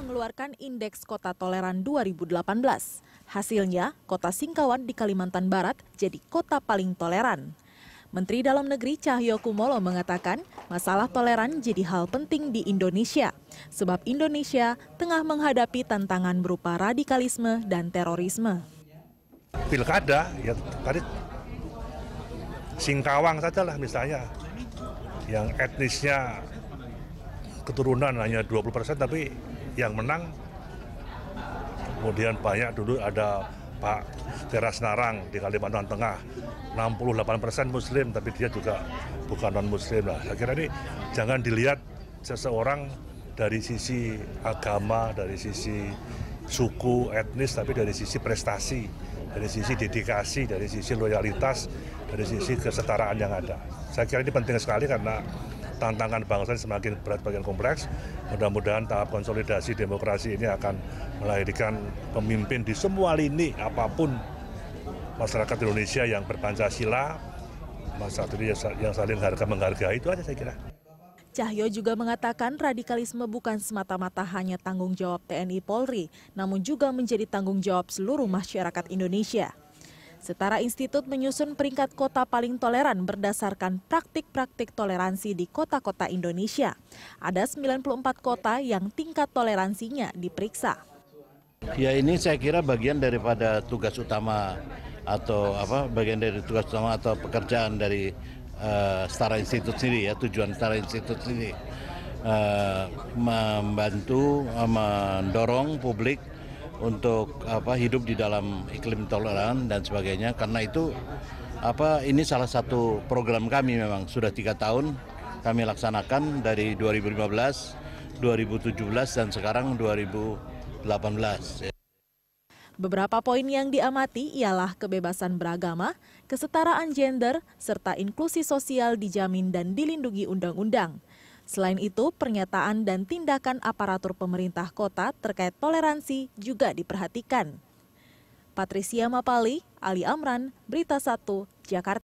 mengeluarkan Indeks Kota Toleran 2018. Hasilnya, Kota Singkawan di Kalimantan Barat jadi kota paling toleran. Menteri Dalam Negeri Cahyo Kumolo mengatakan masalah toleran jadi hal penting di Indonesia, sebab Indonesia tengah menghadapi tantangan berupa radikalisme dan terorisme. Pilkada, ya tadi Singkawang saja lah misalnya, yang etnisnya keturunan hanya 20 persen, tapi yang menang kemudian banyak dulu ada Pak Teras Narang di Kalimantan Tengah 68% persen muslim tapi dia juga bukan non muslim lah saya kira ini jangan dilihat seseorang dari sisi agama dari sisi suku etnis tapi dari sisi prestasi dari sisi dedikasi dari sisi loyalitas dari sisi kesetaraan yang ada saya kira ini penting sekali karena tantangan bangsa ini semakin berat bagian kompleks. Mudah-mudahan tahap konsolidasi demokrasi ini akan melahirkan pemimpin di semua lini apapun masyarakat Indonesia yang berpancasila, masyarakat yang saling harga menghargai itu aja saya kira. Cahyo juga mengatakan radikalisme bukan semata-mata hanya tanggung jawab TNI Polri, namun juga menjadi tanggung jawab seluruh masyarakat Indonesia. Setara institut menyusun peringkat kota paling toleran berdasarkan praktik-praktik toleransi di kota-kota Indonesia. Ada 94 kota yang tingkat toleransinya diperiksa. Ya ini saya kira bagian daripada tugas utama atau apa bagian dari tugas utama atau pekerjaan dari uh, Setara Institut sendiri ya tujuan Setara Institut sendiri uh, membantu uh, mendorong publik untuk apa hidup di dalam iklim toleran dan sebagainya karena itu apa ini salah satu program kami memang sudah tiga tahun kami laksanakan dari 2015, 2017 dan sekarang 2018. Beberapa poin yang diamati ialah kebebasan beragama, kesetaraan gender, serta inklusi sosial dijamin dan dilindungi undang-undang. Selain itu, pernyataan dan tindakan aparatur pemerintah kota terkait toleransi juga diperhatikan. Patricia Mapali, Ali Amran, Berita 1, Jakarta.